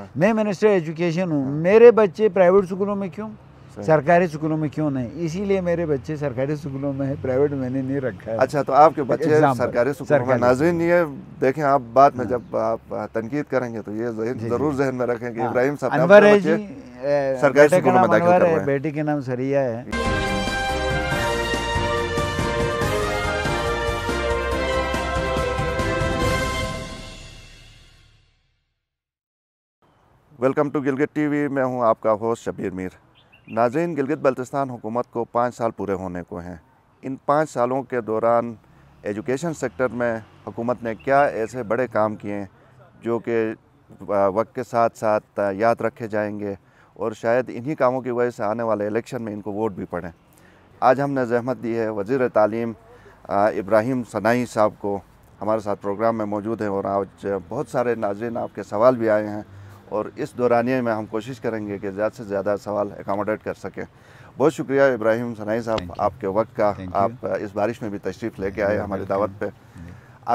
हाँ। मैं minister education हूँ मेरे बच्चे प्राइवेट स्कूलों में क्यों सरकारी स्कूलों में क्यों नहीं इसीलिए मेरे बच्चे सरकारी स्कूलों में है प्राइवेट मैंने नहीं रखा है अच्छा तो आपके बच्चे सरकारी स्कूलों में नाजरीन है देखें आप बात में हाँ। जब आप तनकीद करेंगे तो ये जरूर जहन में रखेंगे हाँ। इब्राहिम साहब सरकारी स्कूलों में बेटी के नाम सरिया है वेलकम टू गिलगित टीवी मैं हूं आपका होस्ट शबीर मीर नाजीन गिलगित बल्तिस्तान हुकूमत को पाँच साल पूरे होने को हैं इन पाँच सालों के दौरान एजुकेशन सेक्टर में हुकूमत ने क्या ऐसे बड़े काम किए जो कि वक्त के साथ साथ याद रखे जाएंगे और शायद इन्हीं कामों की वजह से आने वाले इलेक्शन में इनको वोट भी पड़ें आज हमने जहमत दी है वज़ी तालीम इब्राहिम सनाई साहब को हमारे साथ प्रोग्राम में मौजूद हैं और आज बहुत सारे नाजरन आपके सवाल भी आए हैं और इस दौरानिए में हम कोशिश करेंगे कि ज़्यादा से ज़्यादा सवाल एकोमोडेट कर सकें बहुत शुक्रिया इब्राहिम सनाई साहब आपके वक्त का आप इस बारिश में भी तशरीफ़ लेके आए हमारी दावत पे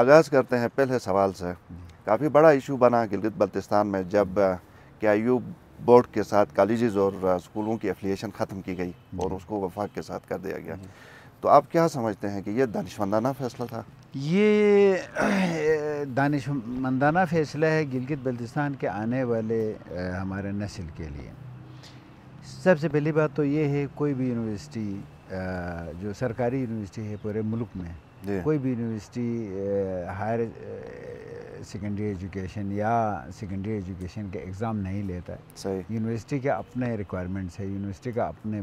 आगाज़ करते हैं पहले सवाल से hmm. काफ़ी बड़ा इशू बना गिलगित बल्तिस्तान में जब आई hmm. यू बोर्ड के साथ कॉलेजेस और स्कूलों की एफिलिएशन ख़त्म की गई hmm. और उसको वफाक के साथ कर दिया गया तो आप क्या समझते हैं कि ये दानशमंदाना फैसला था ये दानिश मंदाना फ़ैसला है गिलगित बल्तिस्तान के आने वाले हमारे नस्ल के लिए सबसे पहली बात तो ये है कोई भी यूनिवर्सिटी जो सरकारी यूनिवर्सिटी है पूरे मुल्क में कोई भी यूनिवर्सिटी हायर सेकेंडरी एजुकेशन या सेकेंडरी एजुकेशन के एग्ज़ाम नहीं लेता है यूनिवर्सिटी के अपने रिक्वायरमेंट्स है यूनिवर्सिटी का अपने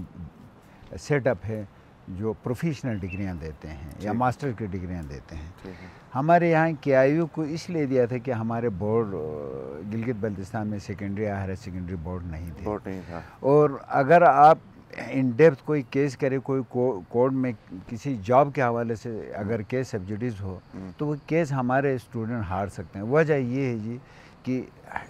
सेटअप है जो प्रोफेशनल डिग्रियां देते हैं या मास्टर की डिग्रियां देते हैं हमारे यहाँ के को इसलिए दिया था कि हमारे बोर्ड गिलगित बल्तिस्तान में सेकेंडरी या हायर सेकेंडरी बोर्ड नहीं थे बोर्ड नहीं था और अगर आप इन डेप्थ कोई केस करे कोई को, कोर्ट में किसी जॉब के हवाले से अगर केस हम्म। सब्सिडीज हो हम्म। तो वो केस हमारे स्टूडेंट हार सकते हैं वजह ये है जी कि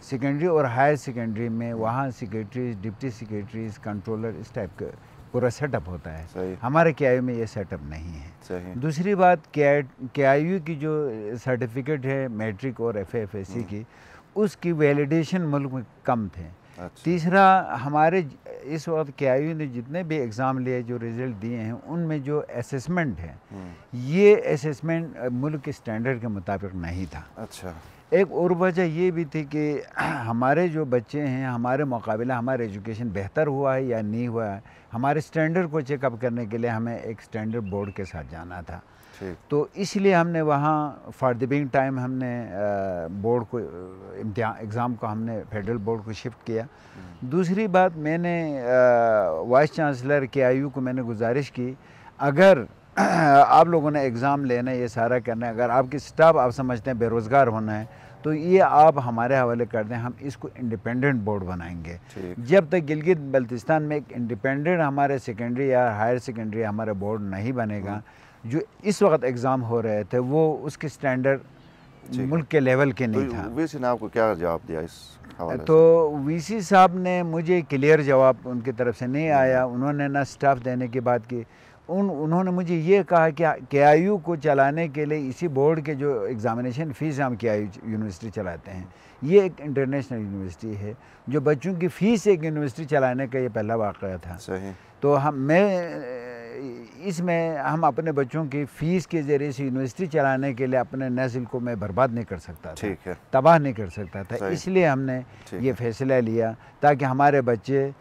सेकेंडरी और हायर सेकेंडरी में वहाँ सेक्रेटरीज डिप्टी सेक्रेटरीज कंट्रोलर इस टाइप के पूरा सेटअप होता है हमारे के में ये सेटअप नहीं है दूसरी बात के आई की जो सर्टिफिकेट है मैट्रिक और एफ एफ एस सी की उसकी वैलिडेशन मुल्क में कम थे अच्छा। तीसरा हमारे इस वक्त के ने जितने भी एग्ज़ाम लिए जो रिज़ल्ट दिए हैं उनमें जो असेसमेंट है हम्म। ये असेसमेंट मुल्क के स्टैंडर्ड के मुताबिक नहीं था अच्छा एक और वजह ये भी थी कि हमारे जो बच्चे हैं हमारे मुकाबला हमारा एजुकेशन बेहतर हुआ है या नहीं हुआ है हमारे स्टैंडर्ड को चेकअप करने के लिए हमें एक स्टैंडर्ड बोर्ड के साथ जाना था तो इसलिए हमने वहाँ फॉर दिबिंग टाइम हमने बोर्ड को इम्तिहान एग्ज़ाम को हमने फेडरल बोर्ड को शिफ्ट किया हम्म। दूसरी बात मैंने वाइस चांसलर के आई को मैंने गुजारिश की अगर आप लोगों ने एग्ज़ाम लेना ये सारा करना है अगर आपकी स्टाफ आप समझते हैं बेरोज़गार होना है तो ये आप हमारे हवाले कर दें हम इसको इंडिपेंडेंट बोर्ड बनाएंगे जब तक गिलगित बल्तिस्तान में एक इंडिपेंडेंट हमारे सेकेंडरी या हायर सेकेंडरी हमारा बोर्ड नहीं बनेगा हम्म। जो इस वक्त एग्ज़ाम हो रहे थे वो उसके स्टैंडर्ड मुल्क के लेवल के नहीं तो था सी ने आपको क्या जवाब दिया इस तो वीसी साहब ने मुझे क्लियर जवाब उनकी तरफ से नहीं हम्म। आया उन्होंने ना स्टाफ देने की बात की उन उन्होंने मुझे ये कहा कि के को चलाने के लिए इसी बोर्ड के जो एग्ज़ामिनेशन फ़ीस हम के यूनिवर्सिटी चलाते हैं ये एक इंटरनेशनल यूनिवर्सिटी है जो बच्चों की फ़ीस एक यूनिवर्सिटी चलाने का ये पहला वाक़ था सही तो हम मैं इसमें हम अपने बच्चों की फ़ीस के ज़रिए से यूनिवर्सिटी चलाने के लिए अपने नस्ल को मैं बर्बाद नहीं कर सकता था तबाह नहीं कर सकता था इसलिए हमने ये फैसला लिया ताकि हमारे बच्चे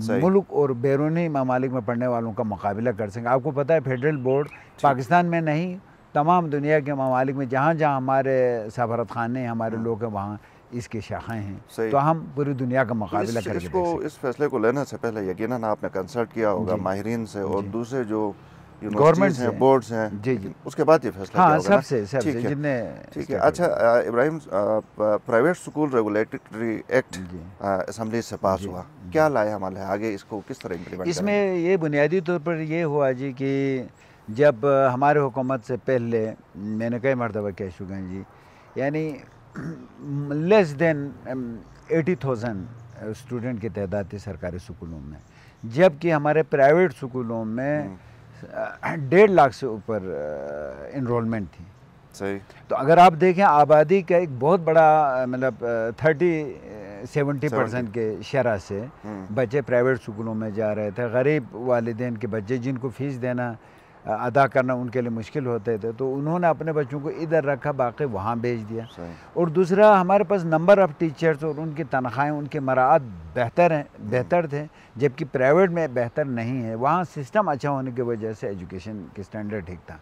मुल्क और बैरूनी ममालिक में पढ़ने वालों का मुकाबला कर सकें आपको पता है फेडरल बोर्ड पाकिस्तान में नहीं तमाम दुनिया के ममालिक में जहाँ जहाँ हमारे सफारत खाने हमारे हाँ। लोग हैं वहाँ इसके शाखाएं हैं तो हम पूरी दुनिया का मुकाबला तो करेंगे इस फैसले को लेने से पहले यकीन आपने कंसल्ट किया होगा माहरीन से और दूसरे जो गवर्नमेंट हैं बोर्ड्स हैं जी जी उसके बाद ये फैसला हाँ, सबसे सबसे जितने ठीक है अच्छा Ibrahim private school regulatory act assembly से पास हुआ क्या लाया हमारे आगे इसको किस तरह इम्प्लीमेंट इसमें ये बुनियादी तौर पर ये हुआ जी कि जब हमारे हुकूमत से पहले मैंने कई मरतबा कह चुके हैं जी यानी less than eighty thousand student की तादाद थी सरकारी स्कूलों में जबकि हमारे प्राइवेट स्कूलों में हम्म। डेढ़ लाख से ऊपर इनरोलमेंट थी सही तो अगर आप देखें आबादी का एक बहुत बड़ा मतलब थर्टी सेवेंटी परसेंट के शरह से हम्म। बच्चे प्राइवेट स्कूलों में जा रहे थे गरीब वालदेन के बच्चे जिनको फ़ीस देना अदा करना उनके लिए मुश्किल होते थे तो उन्होंने अपने बच्चों को इधर रखा बाकी वहाँ भेज दिया और दूसरा हमारे पास नंबर ऑफ़ टीचर्स और उनकी तनख्वाहें उनके मराहत बेहतर हैं हम्म। बेहतर थे जबकि प्राइवेट में बेहतर नहीं है वहाँ सिस्टम अच्छा होने की वजह से एजुकेशन की स्टैंडर्ड ठीक था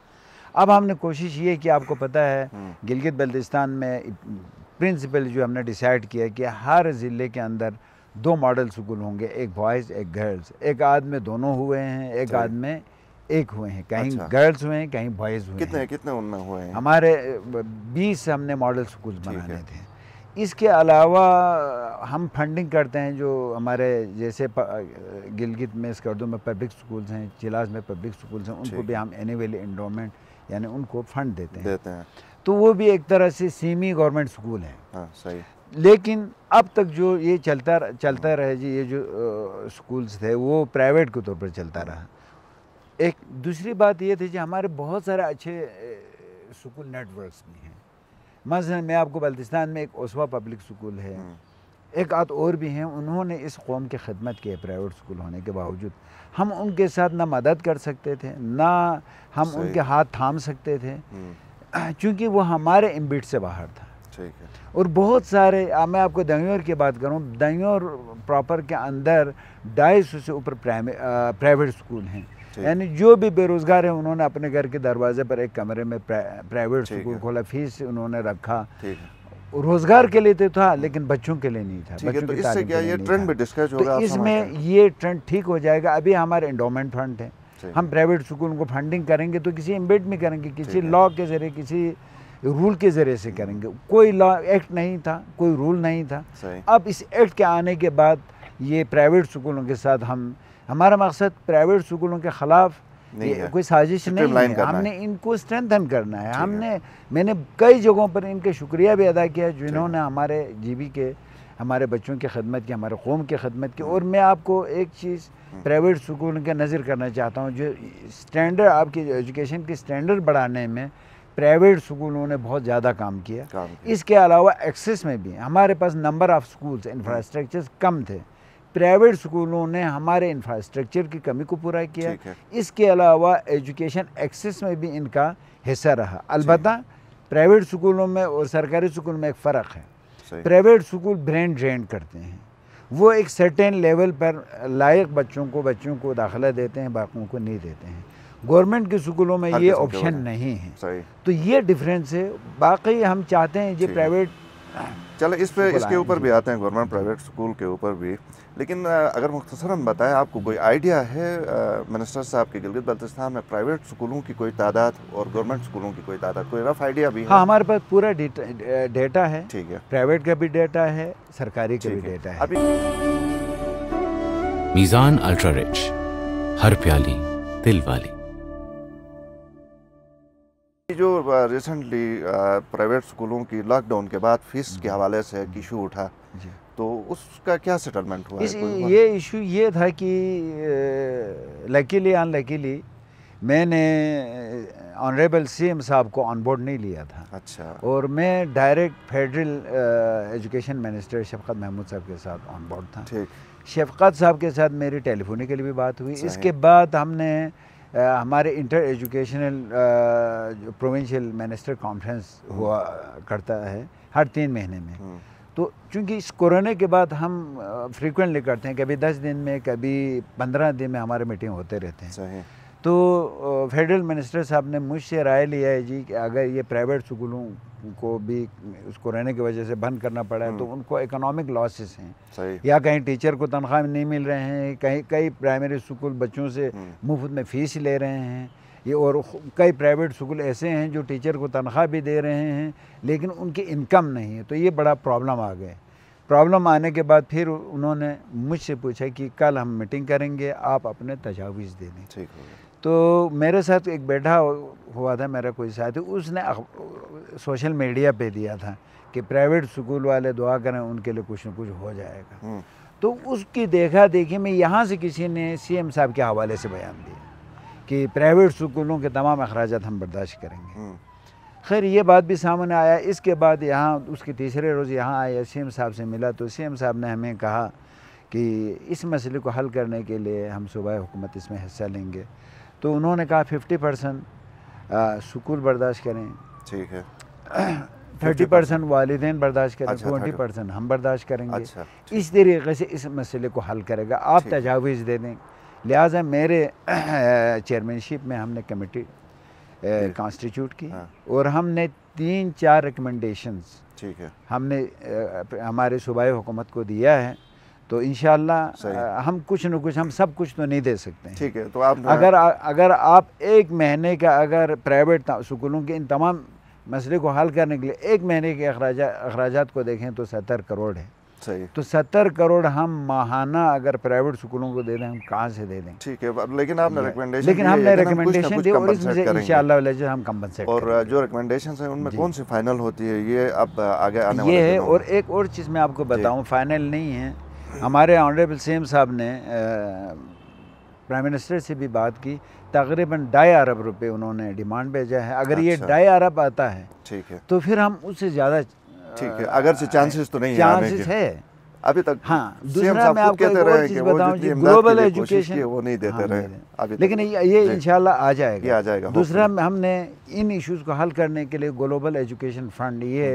अब हमने कोशिश ये कि आपको पता है हम्म। गिलगित बल्तिस्तान में प्रिंसिपल जो हमने डिसाइड किया कि हर ज़िले के अंदर दो मॉडल स्कूल होंगे एक बॉयज़ एक गर्ल्स एक आदमी दोनों हुए हैं एक आदमी एक हुए हैं कहीं अच्छा। गर्ल्स हुए हैं कहीं बॉयज हुए कितने हैं। कितने उनमें हुए हैं हमारे बीस हमने मॉडल स्कूल बनाने थे इसके अलावा हम फंडिंग करते हैं जो हमारे जैसे गिलगित में स्कर्दों में पब्लिक स्कूल्स हैं चिलास में पब्लिक स्कूल्स हैं उनको भी हम एनुअल इंडोमेंट यानी उनको फंड देते हैं देते हैं तो वो भी एक तरह से सीमी गवर्नमेंट स्कूल है हाँ, सही लेकिन अब तक जो ये चलता चलता रहे जी ये जो स्कूल्स थे वो प्राइवेट के तौर पर चलता रहा एक दूसरी बात ये थी कि हमारे बहुत सारे अच्छे स्कूल नेटवर्क्स भी हैं मसलन मैं आपको बल्तिस्तान में एक ओसवा पब्लिक स्कूल है हम्म। एक आध और भी हैं उन्होंने इस कौम की खदमत की प्राइवेट स्कूल होने के बावजूद हम उनके साथ ना मदद कर सकते थे ना हम उनके हाथ थाम सकते थे हम्म। क्योंकि वो हमारे इम्बिट से बाहर था ठीक है और बहुत सारे आ, मैं आपको दंगोर की बात करूँ दंगोर प्रॉपर के अंदर ढाई सौ से ऊपर प्राइवेट स्कूल हैं यानी जो भी बेरोजगार है उन्होंने अपने घर के दरवाजे पर एक कमरे में प्राइवेट स्कूल खोला फीस उन्होंने रखा रोजगार के लिए तो था लेकिन बच्चों के लिए नहीं था तो तो इसमें ये ट्रेंड ठीक हो जाएगा अभी हमारे इंडोमेंट फंड है हम प्राइवेट स्कूल को फंडिंग करेंगे तो किसी एम्बेड में करेंगे किसी लॉ के जरिए किसी रूल के ज़रिए से करेंगे कोई लॉ एक्ट नहीं था कोई रूल नहीं था अब इस एक्ट के आने के बाद ये प्राइवेट स्कूलों के साथ हम हमारा मकसद प्राइवेट स्कूलों के ख़िलाफ कोई साजिश नहीं है हमने है। इनको स्ट्रेंथन करना है हमने मैंने कई जगहों पर इनके शुक्रिया भी अदा किया जिन्होंने हमारे जीबी के हमारे बच्चों की खदमत की हमारे कौम की खदमत की हम्म। और मैं आपको एक चीज़ प्राइवेट हम्म। स्कूल के नज़र करना चाहता हूँ जो स्टैंडर्ड आपकी एजुकेशन के स्टैंडर्ड बढ़ाने में प्राइवेट स्कूलों ने बहुत ज़्यादा काम किया, काम किया। इसके अलावा एक्सेस में भी हमारे पास नंबर ऑफ़ स्कूल्स इंफ्रास्ट्रक्चर कम थे प्राइवेट स्कूलों ने हमारे इंफ्रास्ट्रक्चर की कमी को पूरा किया इसके अलावा एजुकेशन एक्सेस में भी इनका हिस्सा रहा अलबत् प्राइवेट स्कूलों में और सरकारी स्कूल में एक फ़र्क है प्राइवेट स्कूल ब्रेन ड्रेन करते हैं वो एक सर्टेन लेवल पर लायक बच्चों को बच्चों को दाखिला देते हैं बाकियों को नहीं देते हैं गवर्नमेंट के स्कूलों में ये ऑप्शन नहीं है तो ये डिफरेंस है बाकी हम चाहते हैं ये प्राइवेट चलो इस पे इसके ऊपर भी आते हैं गवर्नमेंट प्राइवेट स्कूल के ऊपर भी लेकिन अगर मुख्तसरा बताएं आपको कोई आइडिया है मिनिस्टर साहब के गिलगित बल्तिस्तान में प्राइवेट स्कूलों की कोई तादाद और गवर्नमेंट स्कूलों की कोई तादाद कोई रफ आइडिया भी है? हाँ हमारे पास पूरा डेटा है ठीक है प्राइवेट का भी डेटा है सरकारी का भी डेटा है अभी मीज़ान अल्ट्रा रिच हर प्याली दिल वाली जो रिसेंटली प्राइवेट स्कूलों की लॉकडाउन के बाद फीस के हवाले से एक इशू उठा तो उसका क्या सेटलमेंट हुआ इस, ये इशू ये था कि लकीली अनलकीली मैंने ऑनरेबल सीएम साहब को ऑन बोर्ड नहीं लिया था अच्छा और मैं direct federal education minister Shafqat Mahmood साहब के साथ ऑन बोर्ड था ठीक शफकत साहब के साथ मेरी टेलीफोनिकली भी बात हुई इसके बाद हमने हमारे inter educational provincial minister conference हुआ करता है हर तीन महीने में हम्म। तो चूंकि इस कोरोना के बाद हम फ्रीक्वेंटली करते हैं कभी दस दिन में कभी पंद्रह दिन में हमारे मीटिंग होते रहते हैं तो फेडरल मिनिस्टर साहब ने मुझसे राय लिया है जी कि अगर ये प्राइवेट स्कूलों को भी उसको रहने की वजह से बंद करना पड़ा है तो हम्म। उनको इकोनॉमिक लॉसेस हैं या कहीं टीचर को तनख्वाह नहीं मिल रहे हैं कहीं कई प्राइमरी स्कूल बच्चों से हम्म। मुफ्त में फ़ीस ले रहे हैं ये और कई प्राइवेट स्कूल ऐसे हैं जो टीचर को तनख्वाह भी दे रहे हैं लेकिन उनकी इनकम नहीं है तो ये बड़ा प्रॉब्लम आ गया प्रॉब्लम आने के बाद फिर उन्होंने मुझसे पूछा कि कल हम मीटिंग करेंगे आप अपने तजावीज़ दे दें तो मेरे साथ एक बैठा हुआ था मेरा कोई साथी उसने सोशल मीडिया पे दिया था कि प्राइवेट स्कूल वाले दुआ करें उनके लिए कुछ ना कुछ हो जाएगा हम्म। तो उसकी देखा देखी में यहाँ से किसी ने सीएम साहब के हवाले से बयान दिया कि प्राइवेट स्कूलों के तमाम अखराज हम बर्दाश्त करेंगे हम्म। खैर ये बात भी सामने आया इसके बाद यहाँ उसके तीसरे रोज़ यहाँ आया सी साहब से मिला तो सी साहब ने हमें कहा कि इस मसले को हल करने के लिए हम सुबह हुकूमत इसमें हिस्सा लेंगे तो उन्होंने कहा फिफ्टी परसेंट सुकूल बर्दाश्त करें ठीक है थर्टी परसेंट वालदे बर्दाश्त करें ट्वेंटी अच्छा, परसेंट हम बर्दाश्त करेंगे अच्छा, इस तरीके से इस मसले को हल करेगा आप तजावीज़ दे दें लिहाजा मेरे चेयरमैनशिप में हमने कमेटी कॉन्स्टिट्यूट की हाँ। और हमने तीन चार रिकमेंडेशंस ठीक है हमने हमारे सूबाई हुकूमत को दिया है तो इन हम कुछ न कुछ हम सब कुछ तो नहीं दे सकते ठीक है तो आप अगर आ, अगर आप एक महीने का अगर प्राइवेट स्कूलों के इन तमाम मसले को हल करने के लिए एक महीने के अखराज को देखें तो सत्तर करोड़ है सही तो सत्तर करोड़ हम माहाना अगर प्राइवेट स्कूलों को दे दें हम कहाँ से दे दें ठीक है लेकिन आपने रिकमेंडेशन लेकिन हमने रिकमेंडेशन दी और इसमें इंशाल्लाह हम कंपनसेट और जो रिकमेंडेशन है उनमें कौन सी फाइनल होती है ये अब आगे आने ये है और एक और चीज़ मैं आपको बताऊँ फाइनल नहीं है हमारे ऑनरेबल सीएम साहब ने प्राइम मिनिस्टर से भी बात की तकरीबन ढाई अरब रुपए उन्होंने डिमांड भेजा है अगर अच्छा। ये ढाई अरब आता है ठीक है तो फिर हम उससे ज़्यादा ठीक है अगर से चांसेस तो नहीं चांसेस है अभी तक हाँ दूसरा मैं आपको कहते रहे कि वो जी ग्लोबल एजुकेशन वो नहीं देते हाँ, रहे अभी लेकिन ये इंशाल्लाह आ जाएगा ये आ जाएगा दूसरा हमने इन इश्यूज को हल करने के लिए ग्लोबल एजुकेशन फंड ये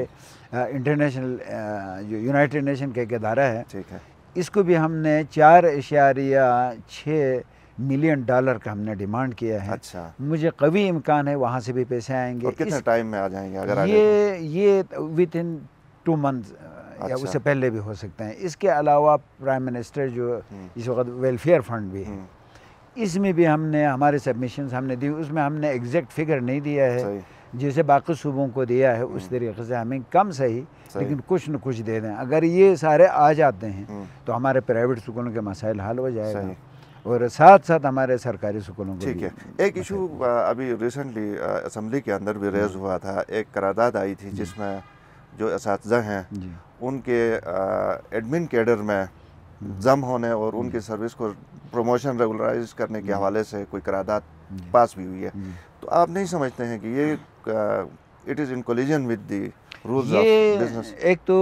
इंटरनेशनल हम्म। जो यूनाइटेड नेशन का एक अदारा है ठीक है इसको भी हमने चार इशारिया छः मिलियन डॉलर का हमने डिमांड किया है अच्छा मुझे कभी इम्कान है वहाँ से भी पैसे आएंगे और कितने टाइम में आ जाएंगे अगर ये तो? ये विद इन टू मंथ या अच्छा। उससे पहले भी हो सकते हैं इसके अलावा प्राइम मिनिस्टर जो हम्म। इस वक्त वेलफेयर फंड भी है हम्म। इसमें भी हमने हमारे सबमिशन हमने दी उसमें हमने एग्जैक्ट फिगर नहीं दिया है जैसे बाकी सूबों को दिया है उस हम्म। तरीके से हमें कम सही, सही। लेकिन कुछ न कुछ दे दें अगर ये सारे आ जाते हैं हम्म। तो हमारे प्राइवेट स्कूलों के मसाइल हल हो जाएगा और साथ साथ हमारे सरकारी स्कूलों ठीक है एक इशू अभी रिसेंटली असम्बली के अंदर भी रेज हम्म। हुआ था एक करारदाद आई थी जिसमें जो इस हैं उनके एडमिन कैडर में जम होने और उनकी सर्विस को प्रमोशन रेगुलराइज करने के हवाले से कोई करारदाद पास भी हुई है तो आप नहीं समझते हैं कि ये it is in collision with the rules of business एक तो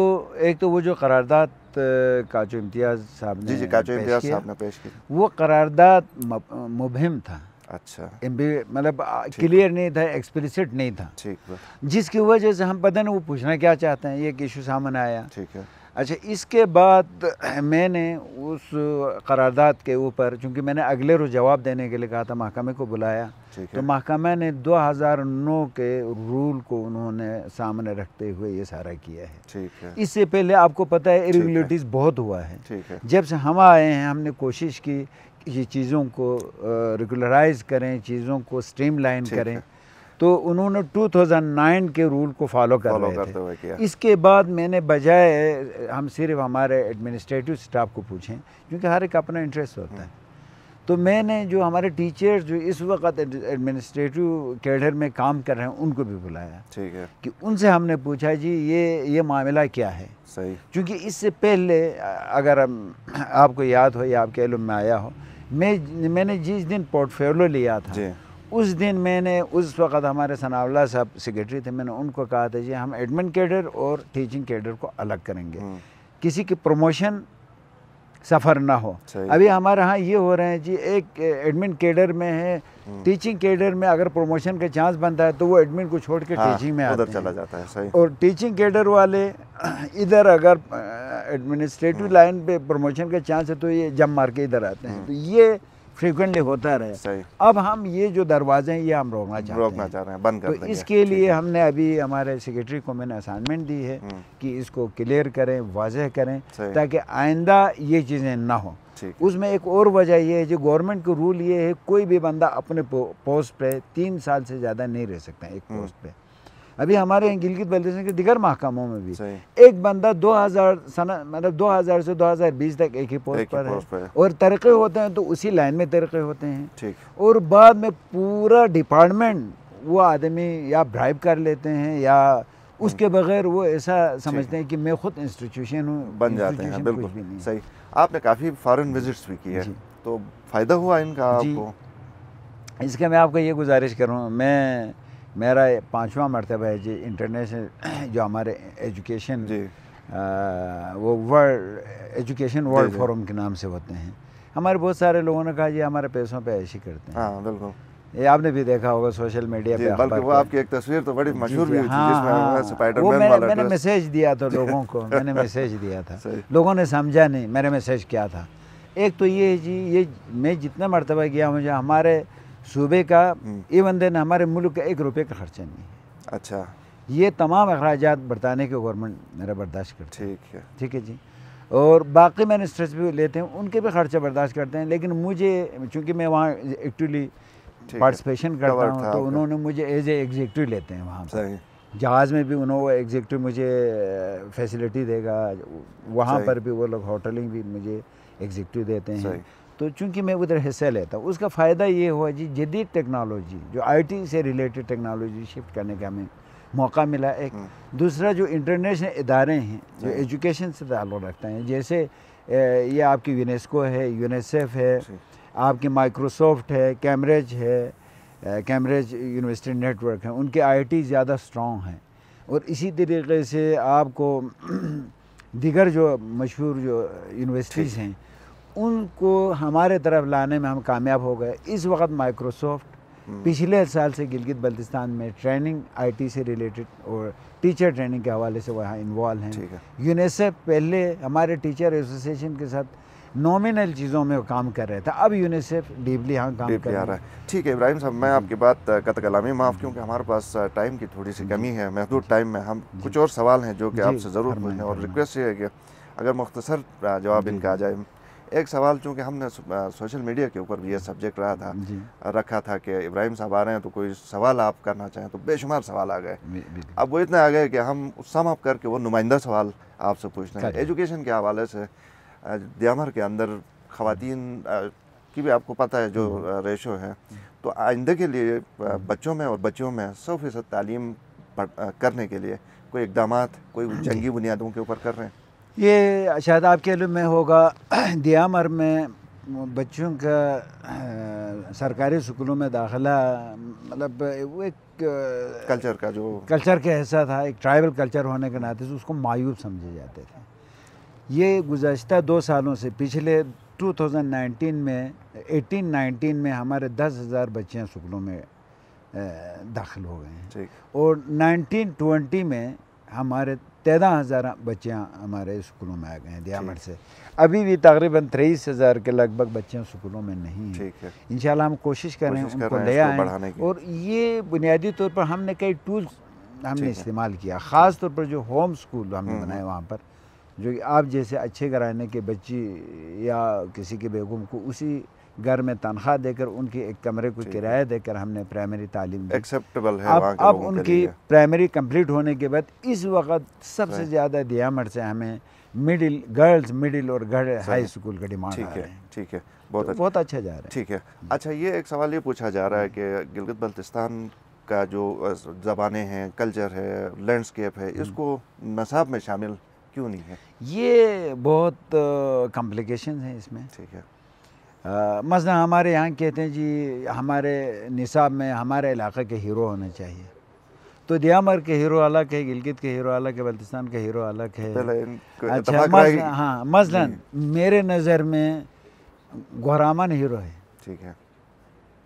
एक तो वो जो करारदाद uh, का जो इम्तियाज़ साहब ने जी जी काचो इम्तियाज़ साहब ने पेश किया वो करारदाद मुबहम था अच्छा मतलब क्लियर नहीं था एक्सप्लिसिट नहीं था ठीक जिसकी वजह से हम पता नहीं वो पूछना क्या चाहते हैं ये इशू सामने आया ठीक है अच्छा इसके बाद मैंने उस करारदाद के ऊपर चूँकि मैंने अगले रोज़ जवाब देने के लिए कहा था महकमे को बुलाया तो महकमे ने 2009 के रूल को उन्होंने सामने रखते हुए ये सारा किया है ठीक है इससे पहले आपको पता है इरेगुलरिटीज़ बहुत हुआ है ठीक है जब से हम आए हैं हमने कोशिश की ये चीज़ों को रेगुलराइज करें चीज़ों को स्ट्रीमलाइन करें तो उन्होंने 2009 के रूल को फॉलो कर लिया रहे थे इसके बाद मैंने बजाय हम सिर्फ हमारे एडमिनिस्ट्रेटिव स्टाफ को पूछें क्योंकि हर एक अपना इंटरेस्ट होता है हम्म। तो मैंने जो हमारे टीचर्स जो इस वक्त एडमिनिस्ट्रेटिव कैडर में काम कर रहे हैं उनको भी बुलाया ठीक है कि उनसे हमने पूछा जी ये ये मामला क्या है सही क्योंकि इससे पहले अगर आपको याद हो या आपके इलम में आया हो मैं मैंने जिस दिन पोर्टफोलियो लिया था उस दिन मैंने उस वक्त हमारे सनावला साहब सेक्रेटरी थे मैंने उनको कहा था जी हम एडमिन कैडर और टीचिंग कैडर को अलग करेंगे हम्म। किसी की प्रमोशन सफ़र ना हो अभी हमारे यहाँ ये हो रहे हैं जी एक एडमिन कैडर में है टीचिंग हम्म। कैडर में अगर प्रमोशन का चांस बनता है तो वो एडमिन को छोड़ के टीचिंग हाँ, में उधर चला जाता है सही और टीचिंग कैडर वाले इधर अगर एडमिनिस्ट्रेटिव हम्म। लाइन पे प्रमोशन का चांस है तो ये जम मार के इधर आते हैं तो ये फ्रिक्वेंटली होता रहे अब हम ये जो दरवाजे हैं ये हम रोकना चाहते रोकना हैं चाह रहे हैं बंद कर तो इसके लिए हमने अभी हमारे सेक्रेटरी को मैंने असाइनमेंट दी है हम्म। कि इसको क्लियर करें वाजह करें ताकि आइंदा ये चीज़ें ना हो उसमें एक और वजह यह है जो गवर्नमेंट का रूल ये है कोई भी बंदा अपने पोस्ट पे तीन साल से ज़्यादा नहीं रह सकता एक पोस्ट हम्म। पे अभी हमारे गिलगित बल्दिस्तान के दिगर महकमों में भी एक बंदा 2000 सन मतलब 2000 से 2020 तक एक ही पोस्ट पर है।, है और तरक्के होते हैं तो उसी लाइन में तरक्के होते हैं और बाद में पूरा डिपार्टमेंट वो आदमी या ब्राइब कर लेते हैं या उसके हम्म। बगैर वो ऐसा समझते हैं कि मैं खुद इंस्टीट्यूशन हूँ बन जाते हैं बिल्कुल भी नहीं। सही आपने काफ़ी फॉरेन विजिट्स भी किए तो फ़ायदा हुआ इनका आपको इसके मैं आपको ये गुजारिश करूँ मैं मेरा पाँचवा मरतबा है जी इंटरनेशनल जो हमारे एजुकेशन आ, वो वर्ल्ड एजुकेशन वर्ल्ड फोरम के नाम से होते हैं हमारे बहुत सारे लोगों ने कहा जी हमारे पैसों पे ऐसी करते हैं हाँ, बिल्कुल ये आपने भी देखा होगा सोशल मीडिया पे बल्कि वो आपकी एक तस्वीर तो बड़ी मशहूर भी थी हाँ, जिसमें हाँ, वो मैंने, मैंने मैसेज दिया था लोगों को मैंने मैसेज दिया था लोगों ने समझा नहीं मैंने मैसेज क्या था एक तो ये जी ये मैं जितना मरतबा गया मुझे हमारे सूबे का इवन हम्म। देन हमारे मुल्क का एक रुपये का खर्चा नहीं है अच्छा ये तमाम अखराज बरताने के गवर्नमेंट मेरा बर्दाश्त करते ठीक है ठीक है जी और बाकी मिनिस्टर्स भी लेते हैं उनके भी खर्चा बर्दाश्त करते हैं लेकिन मुझे चूँकि मैं वहाँ एक्चुअली पार्टिसिपेशन करता हूँ तो उन्होंने मुझे एज ए एग्जीक्यूटिव लेते हैं वहाँ पर जहाज़ में भी उन्होंने एग्जीक्यूटिव मुझे फैसिलिटी देगा वहाँ पर भी वो लोग होटलिंग भी मुझे एग्जीक्यूटिव देते हैं तो चूंकि मैं उधर हिस्सा लेता हूँ उसका फ़ायदा ये हुआ जी जदीद टेक्नोलॉजी जो आई से रिलेटेड टेक्नोलॉजी शिफ्ट करने का हमें मौका मिला एक हम्म। दूसरा जो इंटरनेशनल इदारे हैं जो एजुकेशन हम्म। से ताल्लुक़ रखते हैं जैसे ये आपकी यूनेस्को है यूनिसेफ है आपकी माइक्रोसॉफ्ट है कैमरेज है कैमरेज यूनिवर्सिटी नेटवर्क है उनके आईटी ज़्यादा स्ट्रॉन्ग हैं और इसी तरीके से आपको दिगर जो मशहूर जो यूनिवर्सिटीज़ हैं उनको हमारे तरफ लाने में हम कामयाब हो गए इस वक्त माइक्रोसॉफ्ट हम्म। पिछले साल से गिलगित बल्तिस्तान में ट्रेनिंग आईटी से रिलेटेड और टीचर ट्रेनिंग के हवाले से वहाँ इन्वॉल्व हैं यूनिसेफ पहले हमारे टीचर एसोसिएशन के साथ नॉमिनल चीज़ों में काम कर रहे थे अब यूनिसेफ डीपली हाँ काम कर रहा है ठीक है इब्राहिम साहब मैं आपकी बात कत कलामी माफ़ क्योंकि हमारे पास टाइम की थोड़ी सी कमी है महदूद टाइम में हम कुछ और सवाल हैं जो कि आपसे ज़रूर और रिक्वेस्ट ये है कि अगर मुख्तसर जवाब इनका आ जाए एक सवाल चूँकि हमने सोशल मीडिया के ऊपर भी ये सब्जेक्ट रहा था रखा था कि इब्राहिम साहब आ रहे हैं तो कोई सवाल आप करना चाहें तो बेशुमार सवाल आ गए अब वो इतने आ गए कि हम सम अप करके वो नुमाइंदा सवाल आपसे पूछते हैं एजुकेशन के हवाले से दियामर के अंदर खातन की भी आपको पता है जो रेशो हम्म। है तो आइंदे के लिए हम्म। बच्चों में और बच्चियों में सौ फीसद तालीम करने के लिए कोई इकदाम कोई हम्म। जंगी बुनियादों के ऊपर कर रहे हैं ये शायद आपके इलम में होगा दियामर में बच्चों का सरकारी स्कूलों में दाखिला मतलब वो एक कल्चर का जो कल्चर का हिस्सा था एक ट्राइबल कल्चर होने के नाते से उसको मायूब समझे जाते थे ये गुज्त दो सालों से पिछले 2019 में 18 19 में हमारे दस हज़ार स्कूलों में दाखिल हो गए हैं और 1920 में हमारे तेरह हज़ार बच्चियाँ हमारे स्कूलों में आ गए हैं दियामठ से अभी भी तकरीबन तेईस हज़ार के लगभग बच्चियाँ स्कूलों में नहीं हैं है इंशाल्लाह हम कोशिश कर रहे हैं उनको ले आए और ये बुनियादी तौर पर हमने कई टूल्स हमने इस्तेमाल किया ख़ास तौर पर जो होम स्कूल हमने हम्म, हम्म। बनाए वहाँ पर जो आप जैसे अच्छे घराने के बच्चे या किसी के बेगम को उसी घर में तनख्वाह देकर उनकी एक कमरे को किराया देकर हमने प्राइमरी तालीम एक्सेप्टेबल है अब अब उनकी प्राइमरी कंप्लीट होने के बाद इस वक्त सबसे ज़्यादा दियामठ से हमें मिडिल गर्ल्स मिडिल और गर्ल हाई स्कूल का डिमांड ठीक है ठीक है बहुत तो अच्छा, बहुत अच्छा जा रहा है ठीक है अच्छा ये एक सवाल ये पूछा जा रहा है कि गिलगित बल्तिस्तान का जो जबान हैं कल्चर है लैंडस्केप है हम्म। इसको नसाब में शामिल क्यों नहीं है ये बहुत कॉम्प्लिकेशन है इसमें ठीक है मसला हमारे यहाँ कहते हैं जी हमारे निसाब में हमारे इलाके के हीरो होने चाहिए तो दियामर के हीरो अलग है गिलगित के हीरो अलग है बल्तिस्तान के हीरो अलग है अच्छा मस, हाँ मसलन मेरे नज़र में गोहरामन हीरो है ठीक है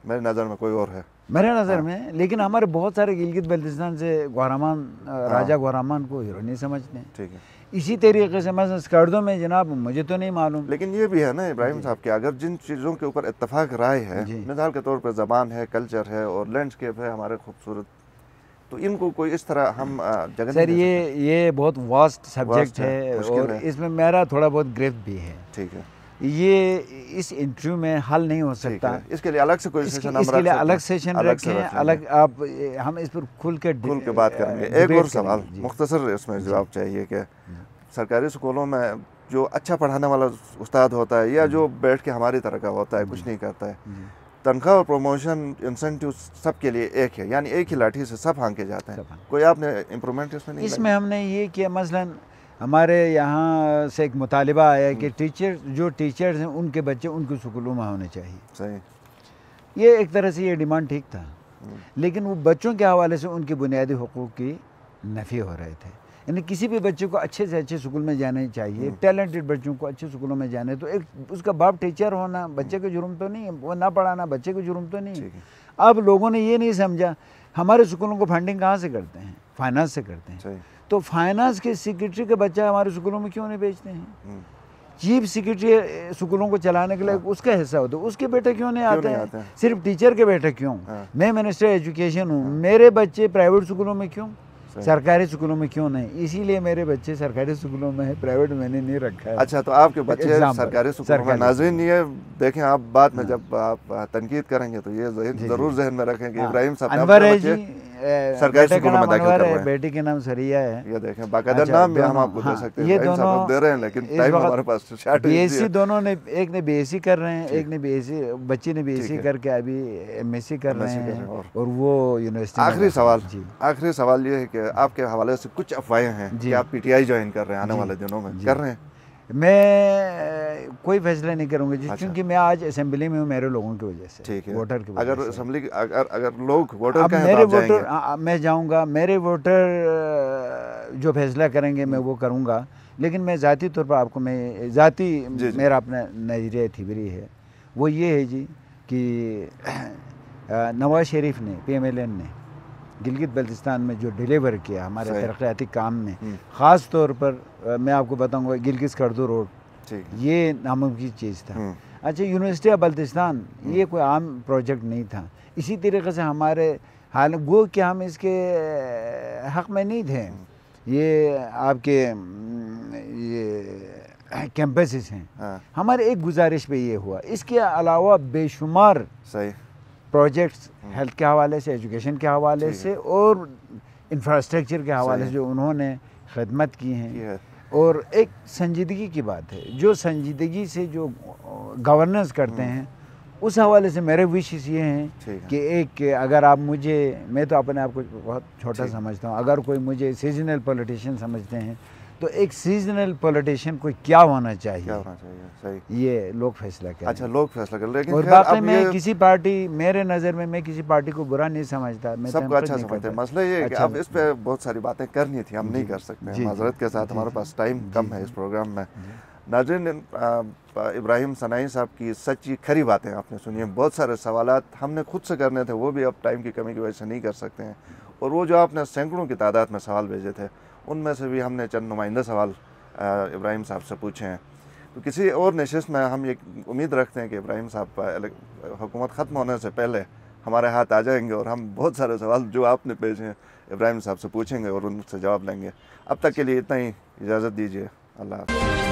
मेरे नज़र में कोई और है मेरे नज़र हाँ। में लेकिन हमारे बहुत सारे गिलगित बल्तिस्तान से गोहरामान राजा हाँ। गोहरामान को हीरो नहीं समझते ठीक है इसी तरीके से मैं कर में जनाब मुझे तो नहीं मालूम लेकिन ये भी है ना इब्राहिम साहब के अगर जिन चीज़ों के ऊपर इतफाक़ राय है मिसाल के तौर पर ज़बान है कल्चर है और लैंडस्केप है हमारे खूबसूरत तो इनको कोई इस तरह हम जगह सर ये ये बहुत वास्ट सब्जेक्ट है, है और इसमें मेरा थोड़ा बहुत ग्रिप भी है ठीक है ये इस इंटरव्यू में हल नहीं हो सकता इसके लिए अलग से कोई सेशन हम इसके लिए अलग सेशन रखें अलग आप हम इस पर खुल के खुल के बात करेंगे एक और सवाल मुख्तसर इसमें जवाब चाहिए कि सरकारी स्कूलों में जो अच्छा पढ़ाने वाला उस्ताद होता है या जो बैठ के हमारी तरह का होता है कुछ नहीं करता है तनख्वाह और प्रमोशन इंसेंटिव सब के लिए एक है यानी एक ही लाठी से सब हाँके जाते हैं कोई आपने इम्प्रूवमेंट इसमें नहीं इसमें हमने ये किया मसलन हमारे यहाँ से एक मुतालबा आया कि टीचर जो टीचर्स हैं उनके बच्चे उनके स्कूलों में होने चाहिए सही ये एक तरह से ये डिमांड ठीक था लेकिन वो बच्चों के हवाले से उनके बुनियादी हकूक़ की नफ़ी हो रहे थे यानी किसी भी बच्चे को अच्छे से अच्छे स्कूल में जाने चाहिए हम्म। टैलेंटेड बच्चों को अच्छे स्कूलों में जाने तो एक उसका बाप टीचर होना बच्चे को जुर्म तो नहीं वो ना पढ़ाना बच्चे को जुर्म तो नहीं अब लोगों ने ये नहीं समझा हमारे स्कूलों को फंडिंग कहाँ से करते हैं फाइनेंस से करते हैं तो फाइनेंस के सेक्रेटरी के बच्चे हमारे स्कूलों में क्यों नहीं भेजते हैं हम्म। चीफ सेक्रेटरी स्कूलों को चलाने के लिए हाँ। उसका हिस्सा होता है उसके बेटे क्यों नहीं आते, क्यों नहीं आते हैं? सिर्फ टीचर के बेटे क्यों हाँ। मैं मिनिस्टर एजुकेशन हूँ हाँ। मेरे बच्चे प्राइवेट स्कूलों में क्यों सरकारी स्कूलों में क्यों नहीं इसीलिए मेरे बच्चे सरकारी स्कूलों में है प्राइवेट मैंने नहीं रखा है अच्छा तो आपके बच्चे सरकारी स्कूलों में नाजरीन है देखें आप बात में हाँ। जब आप तनकीद करेंगे तो ये जरूर जहन में रखें कि हाँ। इब्राहिम साहब सरकारी स्कूलों में दाखिल है बेटी के नाम सरिया है ये देखें बाकायदा अच्छा, नाम भी हम आपको दे हाँ, सकते हैं ये दोनों दे रहे हैं लेकिन टाइम हमारे पास बीएससी तो दोनों ने एक ने बीएससी कर रहे हैं एक ने बीएससी बच्चे ने बीएससी करके अभी एमएससी कर रहे हैं और वो यूनिवर्सिटी आखिरी सवाल आखिरी सवाल ये है कि आपके हवाले से कुछ अफवाहें हैं कि आप पीटीआई ज्वाइन कर रहे हैं आने वाले दिनों में कर रहे हैं मैं कोई फैसला नहीं करूंगा अच्छा। क्योंकि मैं आज असेंबली में हूँ मेरे लोगों की वजह से ठीक है वोटर की अगर असेंबली अगर अगर लोग वोटर का तो मेरे वोटर आ, मैं जाऊंगा मेरे वोटर जो फैसला करेंगे मैं हम्म। वो करूंगा लेकिन मैं ज़ाती तौर पर आपको मैं ज़ाती मेरा अपना नजरिया थिबरी है वो ये है जी कि नवाज शरीफ ने पी ने गिलगित बल्तिस्तान में जो डिलीवर किया हमारे तरक्याती काम ने हम्म। ख़ास तौर पर मैं आपको बताऊँगा गिलगित खड़दू रोड ये नामुमकिन चीज़ था हम्म। अच्छा यूनिवर्सिटी ऑफ बल्तिस्तान हम्म। ये कोई आम प्रोजेक्ट नहीं था इसी तरीके से हमारे हाल गो कि हम इसके हक़ में नहीं थे ये आपके ये कैंपसेस हैं हाँ। हमारे एक गुजारिश पे ये हुआ इसके अलावा बेशुमार सही प्रोजेक्ट्स हम्म। हेल्थ के हवाले से एजुकेशन के हवाले से और इंफ्रास्ट्रक्चर के हवाले से जो उन्होंने खदमत की हैं हाँ। और एक संजीदगी की बात है जो संजीदगी से जो गवर्नेंस करते हम्म। हैं उस हवाले से मेरे विशेष ये हैं कि एक अगर आप मुझे मैं तो अपने आप को बहुत छोटा समझता हूँ अगर कोई मुझे सीजनल पॉलिटिशियन समझते हैं तो एक सीजनल पॉलिटिशियन को क्या होना चाहिए क्या होना चाहिए सही ये लोग फैसला कर अच्छा लोग फैसला कर लेकिन और बात में मैं किसी पार्टी मेरे नज़र में मैं किसी पार्टी को बुरा नहीं समझता मैं सबको अच्छा समझते मसला ये अच्छा अब इस पे बहुत सारी बातें करनी थी हम नहीं कर सकते माजरत के साथ हमारे पास टाइम कम है इस प्रोग्राम में नाजरन इब्राहिम सनाई साहब की सच्ची खरी बातें आपने सुनी है बहुत सारे सवाल हमने खुद से करने थे वो भी अब टाइम की कमी की वजह से नहीं कर सकते हैं और वो जो आपने सैकड़ों की तादाद में सवाल भेजे थे उनमें से भी हमने चंद नुमाइंदा सवाल इब्राहिम साहब से पूछे हैं तो किसी और नशस्त में हम ये उम्मीद रखते हैं कि इब्राहिम साहब हुकूमत ख़त्म होने से पहले हमारे हाथ आ जाएंगे और हम बहुत सारे सवाल जो आपने भेजे हैं इब्राहिम साहब से पूछेंगे और उनसे जवाब लेंगे अब तक के लिए इतना ही इजाज़त दीजिए अल्लाह